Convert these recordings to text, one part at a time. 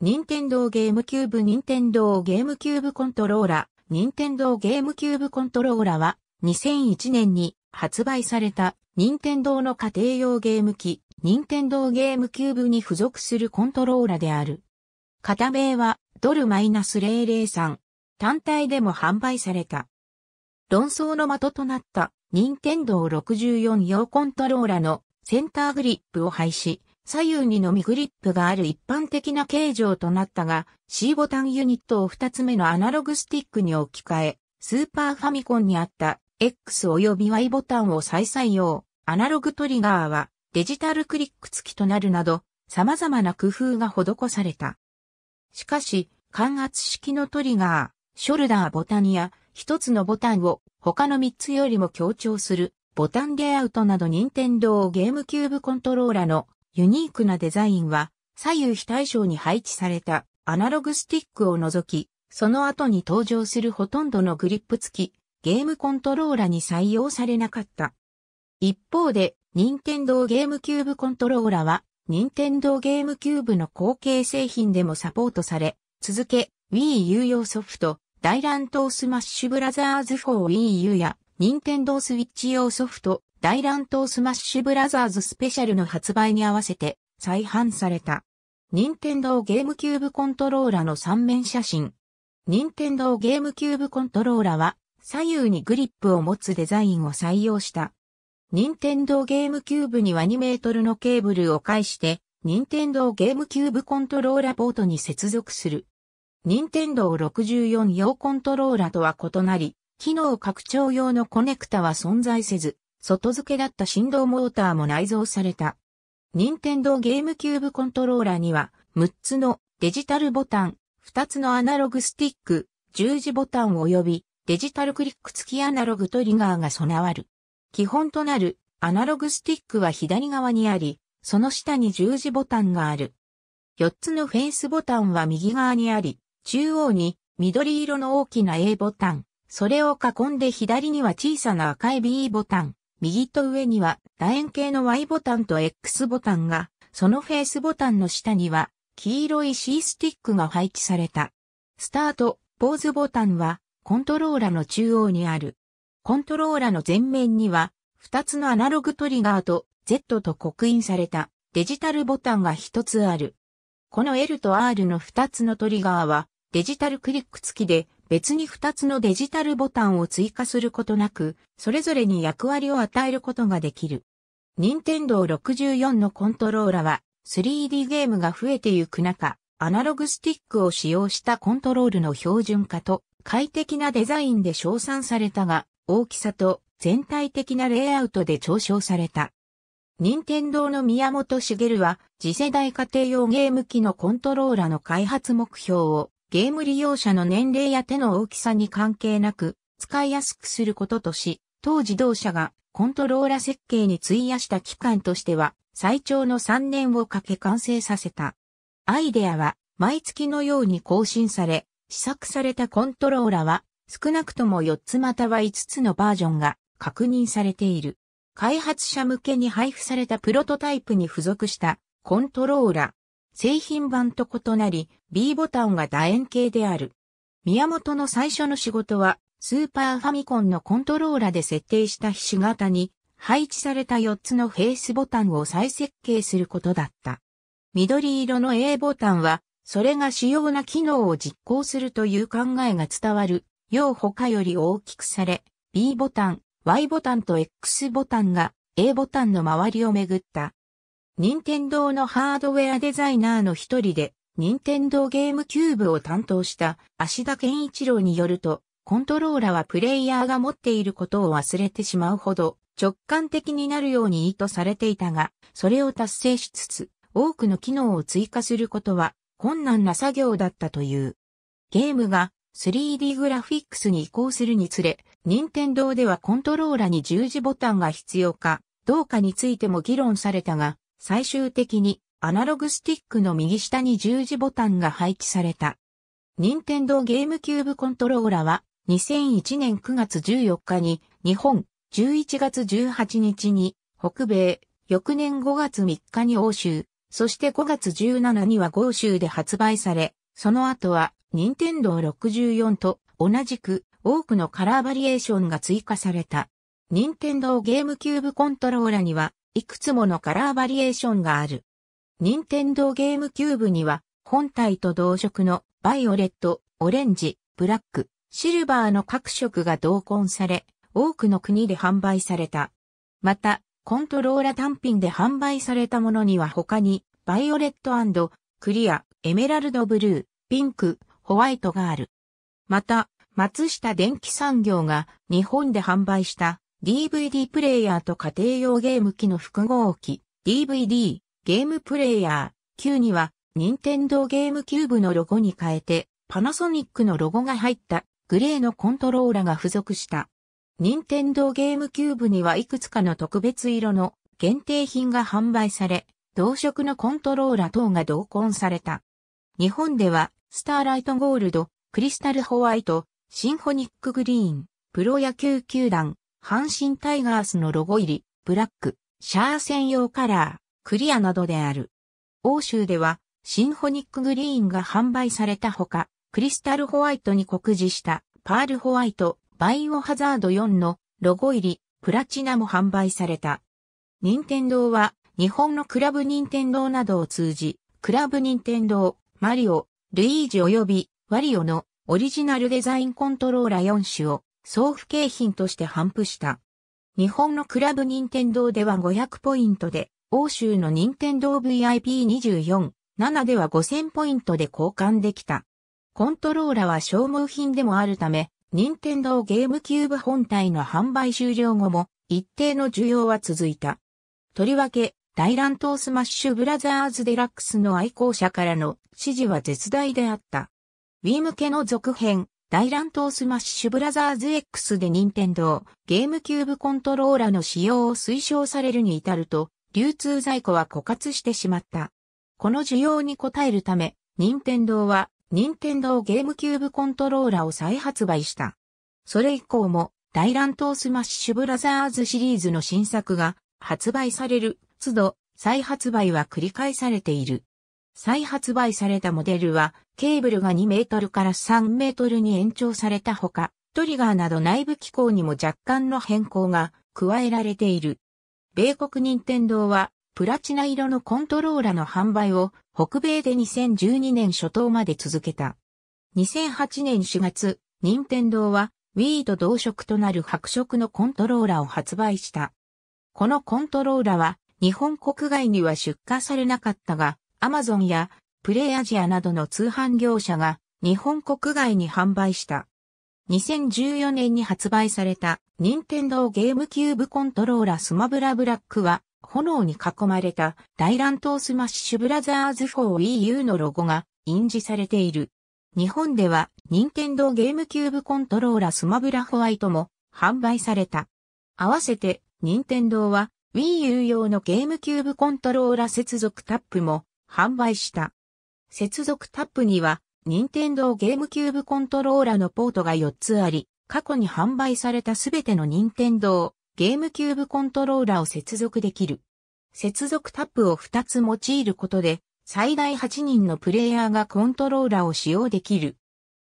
任天堂ゲームキューブ任天堂ゲームキューブコントローラテ任天堂ゲームキューブコントローラは、2001年に発売された、任天堂の家庭用ゲーム機、任天堂ゲームキューブに付属するコントローラである。型名は、ドル -003。単体でも販売された。論争の的となった、任天堂64用コントローラのセンターグリップを廃止、左右にのみグリップがある一般的な形状となったが、C ボタンユニットを2つ目のアナログスティックに置き換え、スーパーファミコンにあった X 及び Y ボタンを再採用。アナログトリガーはデジタルクリック付きとなるなど、様々な工夫が施された。しかし、感圧式のトリガー、ショルダーボタンや1つのボタンを他の3つよりも強調するボタンレイアウトなど任天堂ゲームキューブコントローラのユニークなデザインは左右非対称に配置されたアナログスティックを除き、その後に登場するほとんどのグリップ付きゲームコントローラに採用されなかった。一方で、任天堂ゲームキューブコントローラは、任天堂ゲームキューブの後継製品でもサポートされ、続け、Wii U 用ソフト、大乱闘スマッシュブラザーズ 4Wii U や、任天堂スイッチ用ソフト、大乱闘スマッシュブラザーズスペシャルの発売に合わせて再販された。任天堂ゲームキューブコントローラの3面写真。任天堂ゲームキューブコントローラは左右にグリップを持つデザインを採用した。任天堂ゲームキューブには2メートルのケーブルを介して、任天堂ゲームキューブコントローラポートに接続する。任天堂64用コントローラとは異なり、機能拡張用のコネクタは存在せず、外付けだった振動モーターも内蔵された。任天堂ゲームキューブコントローラーには、6つのデジタルボタン、2つのアナログスティック、十字ボタン及びデジタルクリック付きアナログトリガーが備わる。基本となるアナログスティックは左側にあり、その下に十字ボタンがある。4つのフェイスボタンは右側にあり、中央に緑色の大きな A ボタン、それを囲んで左には小さな赤い B ボタン、右と上には楕円形の Y ボタンと X ボタンが、そのフェースボタンの下には黄色い C スティックが配置された。スタート、ポーズボタンはコントローラの中央にある。コントローラの前面には2つのアナログトリガーと Z と刻印されたデジタルボタンが1つある。この L と R の2つのトリガーはデジタルクリック付きで別に2つのデジタルボタンを追加することなく、それぞれに役割を与えることができる。任天堂64のコントローラは 3D ゲームが増えてゆく中、アナログスティックを使用したコントロールの標準化と快適なデザインで称賛されたが、大きさと全体的なレイアウトで嘲笑された。任天堂の宮本茂は次世代家庭用ゲーム機のコントローラの開発目標をゲーム利用者の年齢や手の大きさに関係なく、使いやすくすることとし、当自動車がコントローラ設計に費やした期間としては、最長の3年をかけ完成させた。アイデアは、毎月のように更新され、試作されたコントローラは、少なくとも4つまたは5つのバージョンが確認されている。開発者向けに配布されたプロトタイプに付属したコントローラ、製品版と異なり、B ボタンが楕円形である。宮本の最初の仕事は、スーパーファミコンのコントローラで設定したひし形に配置された4つのフェイスボタンを再設計することだった。緑色の A ボタンは、それが主要な機能を実行するという考えが伝わる、よう他より大きくされ、B ボタン、Y ボタンと X ボタンが A ボタンの周りをめぐった任天堂のハードウェアデザイナーの一人で、任天堂ゲームキューブを担当した足田健一郎によると、コントローラはプレイヤーが持っていることを忘れてしまうほど直感的になるように意図されていたが、それを達成しつつ、多くの機能を追加することは困難な作業だったという。ゲームが 3D グラフィックスに移行するにつれ、任天堂ではコントローラに十字ボタンが必要かどうかについても議論されたが、最終的にアナログスティックの右下に十字ボタンが配置された。任天堂ゲームキューブコントローラは2001年9月14日に日本、11月18日に北米、翌年5月3日に欧州、そして5月17には豪州で発売され、その後は任天堂64と同じく多くのカラーバリエーションが追加された。任天堂ゲームキューブコントローラにはいくつものカラーバリエーションがある。任天堂ゲームキューブには、本体と同色のバイオレット、オレンジ、ブラック、シルバーの各色が同梱され、多くの国で販売された。また、コントローラ単品で販売されたものには他に、バイオレットクリア、エメラルドブルー、ピンク、ホワイトがある。また、松下電気産業が日本で販売した DVD プレイヤーと家庭用ゲーム機の複合機、DVD、ゲームプレイヤー、Q には、任天堂ゲームキューブのロゴに変えて、パナソニックのロゴが入ったグレーのコントローラが付属した。任天堂ゲームキューブにはいくつかの特別色の限定品が販売され、同色のコントローラ等が同梱された。日本では、スターライトゴールド、クリスタルホワイト、シンフォニックグリーン、プロ野球球団、阪神タイガースのロゴ入り、ブラック、シャー専用カラー、クリアなどである。欧州では、シンフォニックグリーンが販売されたほか、クリスタルホワイトに酷似したパールホワイト、バイオハザード4のロゴ入り、プラチナも販売された。任天堂は、日本のクラブ任天堂などを通じ、クラブ任天堂、マリオ、ルイージ及び、ワリオのオリジナルデザインコントローラ4種を送付景品として頒布した。日本のクラブ任天堂では500ポイントで、欧州の任天堂 VIP24、7では5000ポイントで交換できた。コントローラは消耗品でもあるため、任天堂ゲームキューブ本体の販売終了後も、一定の需要は続いた。とりわけ、大乱闘スマッシュブラザーズデラックスの愛好者からの支持は絶大であった。Wii 向けの続編、大乱闘スマッシュブラザーズ X で任天堂ゲームキューブコントローラの使用を推奨されるに至ると、流通在庫は枯渇してしまった。この需要に応えるため、任天堂は、任天堂ゲームキューブコントローラを再発売した。それ以降も、大乱闘スマッシュブラザーズシリーズの新作が発売される、都度、再発売は繰り返されている。再発売されたモデルは、ケーブルが2メートルから3メートルに延長されたほか、トリガーなど内部機構にも若干の変更が加えられている。米国任天堂は、プラチナ色のコントローラの販売を北米で2012年初頭まで続けた。2008年4月、任天堂は Wii と同色となる白色のコントローラを発売した。このコントローラは日本国外には出荷されなかったが、アマゾンやプレイアジアなどの通販業者が日本国外に販売した。2014年に発売された任天堂ゲームキューブコントローラスマブラブラックは炎に囲まれた大乱闘スマッシュブラザーズ 4EU のロゴが印字されている。日本では任天堂ゲームキューブコントローラスマブラホワイトも販売された。合わせて任天堂は Wii U 用のゲームキューブコントローラ接続タップも販売した。接続タップには、任天堂ゲームキューブコントローラのポートが4つあり、過去に販売されたすべての任天堂ゲームキューブコントローラを接続できる。接続タップを2つ用いることで、最大8人のプレイヤーがコントローラを使用できる。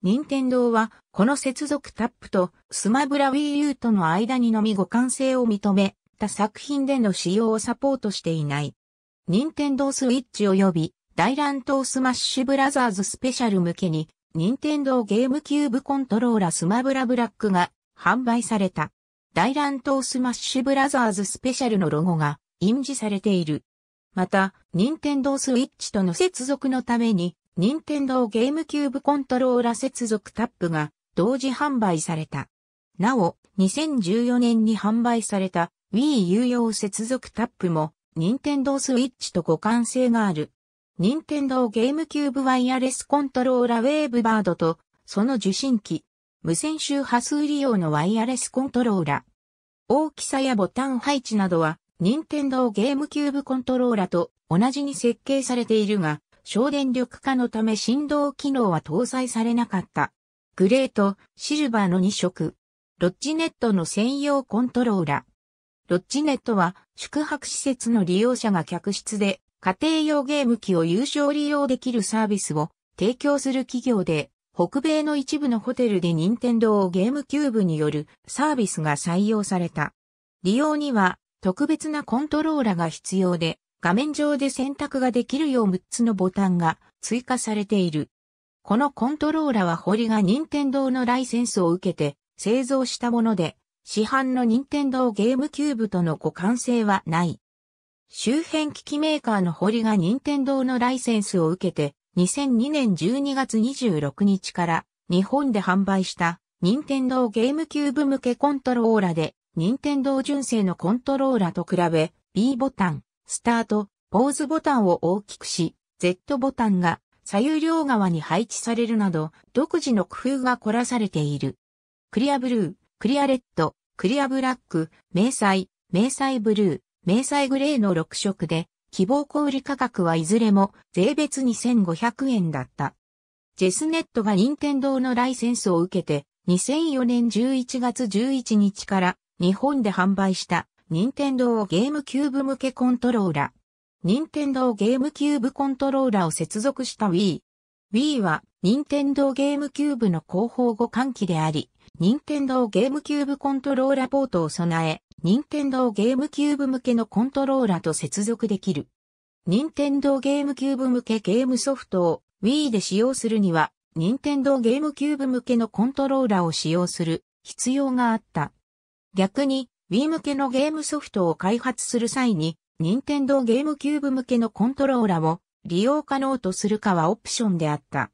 任天堂は、この接続タップとスマブラ Wii U との間にのみ互換性を認めた作品での使用をサポートしていない。任天堂スイッチ及び大乱闘スマッシュブラザーズスペシャル向けに、任天堂ゲームキューブコントローラスマブラブラックが販売された。大乱闘スマッシュブラザーズスペシャルのロゴが印字されている。また、任天堂スイッチとの接続のために、任天堂ゲームキューブコントローラ接続タップが同時販売された。なお、2014年に販売された Wii U 用接続タップも任天堂スイッチと互換性がある。任天堂ゲームキューブワイヤレスコントローラウェーブバードと、その受信機。無線周波数利用のワイヤレスコントローラ。大きさやボタン配置などは、任天堂ゲームキューブコントローラと同じに設計されているが、省電力化のため振動機能は搭載されなかった。グレーとシルバーの2色。ロッジネットの専用コントローラ。ロッジネットは宿泊施設の利用者が客室で家庭用ゲーム機を有償利用できるサービスを提供する企業で、北米の一部のホテルで任天堂ゲームキューブによるサービスが採用された。利用には特別なコントローラが必要で、画面上で選択ができるよう6つのボタンが追加されている。このコントローラは堀が任天堂のライセンスを受けて製造したもので、市販の任天堂ゲームキューブとの互換性はない。周辺機器メーカーの堀が任天堂のライセンスを受けて、2002年12月26日から日本で販売した任天堂ゲームキューブ向けコントローラで任天堂純正のコントローラと比べ B ボタン、スタート、ポーズボタンを大きくし Z ボタンが左右両側に配置されるなど独自の工夫が凝らされている。クリアブルー、クリアレッド、クリアブラック、迷彩、迷彩ブルー、迷彩グレーの6色で、希望小売価格はいずれも税別2500円だった。ジェスネットが任天堂のライセンスを受けて、2004年11月11日から日本で販売した任天堂ゲームキューブ向けコントローラー。任天堂ゲームキューブコントローラーを接続した Wii。Wii は任天堂ゲームキューブの広報互換機であり、任天堂ゲームキューブコントローラポートを備え、任天堂ゲームキューブ向けのコントローラと接続できる。任天堂ゲームキューブ向けゲームソフトを Wii で使用するには、任天堂ゲームキューブ向けのコントローラを使用する必要があった。逆に、Wii 向けのゲームソフトを開発する際に、任天堂ゲームキューブ向けのコントローラを利用可能とするかはオプションであった。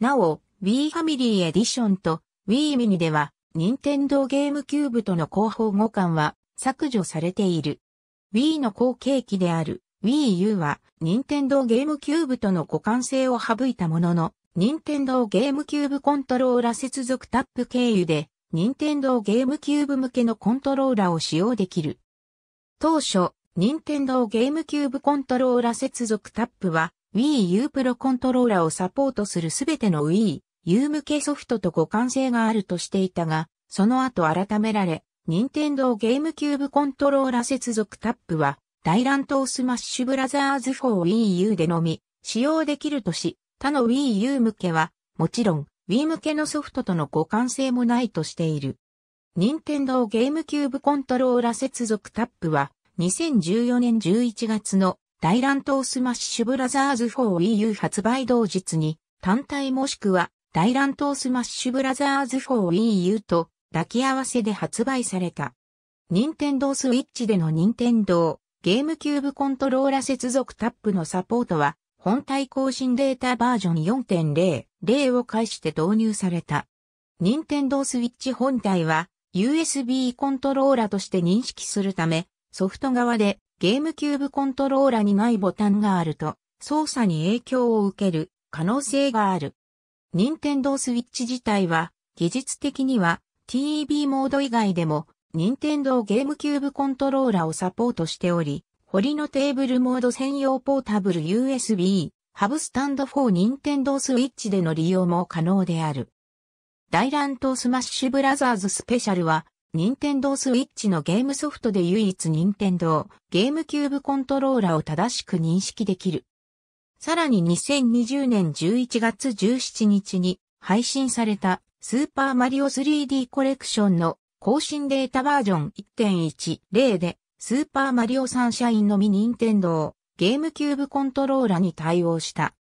なお、Wii ファミリーエディションと Wii ミニでは、任天堂ゲームキューブとの広報互換は削除されている。Wii の後継機である Wii U は、任天堂ゲームキューブとの互換性を省いたものの、任天堂ゲームキューブコントローラ接続タップ経由で、任天堂ゲームキューブ向けのコントローラを使用できる。当初、任天堂ゲームキューブコントローラ接続タップは、Wii U プロコントローラをサポートするすべての Wii U 向けソフトと互換性があるとしていたが、その後改められ、任天堂ゲームキューブコントローラ接続タップは、大乱闘スマッシュブラザーズ 4WiiU でのみ、使用できるとし、他の WiiU 向けは、もちろん、Wii 向けのソフトとの互換性もないとしている。任天堂ゲームキューブコントローラ接続タップは、2014年11月の大乱闘スマッシュブラザーズ 4WiiU 発売同日に、単体もしくは大乱闘スマッシュブラザーズ 4EU と抱き合わせで発売された。任天堂スイッチでの任天堂ゲームキューブコントローラ接続タップのサポートは本体更新データバージョン4.0、例を介して導入された。任天堂スイッチ本体は USB コントローラとして認識するため、ソフト側でゲームキューブコントローラにないボタンがあると操作に影響を受ける可能性がある。任天堂スイッチ自体は、技術的には TEB モード以外でも、任天堂ゲームキューブコントローラーをサポートしており、堀のテーブルモード専用ポータブル USB、ハブスタンド4任天堂スイッチでの利用も可能である。大乱闘スマッシュブラザーズスペシャルは、任天堂スイッチのゲームソフトで唯一任天堂ゲームキューブコントローラーを正しく認識できる。さらに2020年11月17日に配信されたスーパーマリオ 3D コレクションの更新データバージョン1.10でスーパーマリオサンシャインのみ任天堂ゲームキューブコントローラに対応した。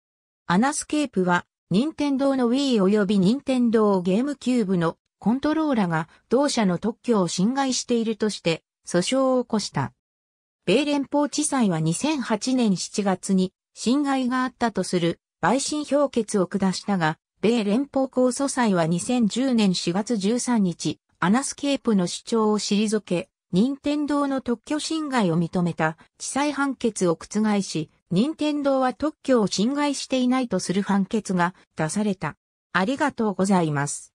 アナスケープは任天堂の Wii 及び任天堂ゲームキューブのコントローラが同社の特許を侵害しているとして訴訟を起こした。米連邦地裁は2008年7月に侵害があったとする陪審評決を下したが、米連邦控訴裁は2010年4月13日、アナスケープの主張を退け、任天堂の特許侵害を認めた地裁判決を覆し、任天堂は特許を侵害していないとする判決が出された。ありがとうございます。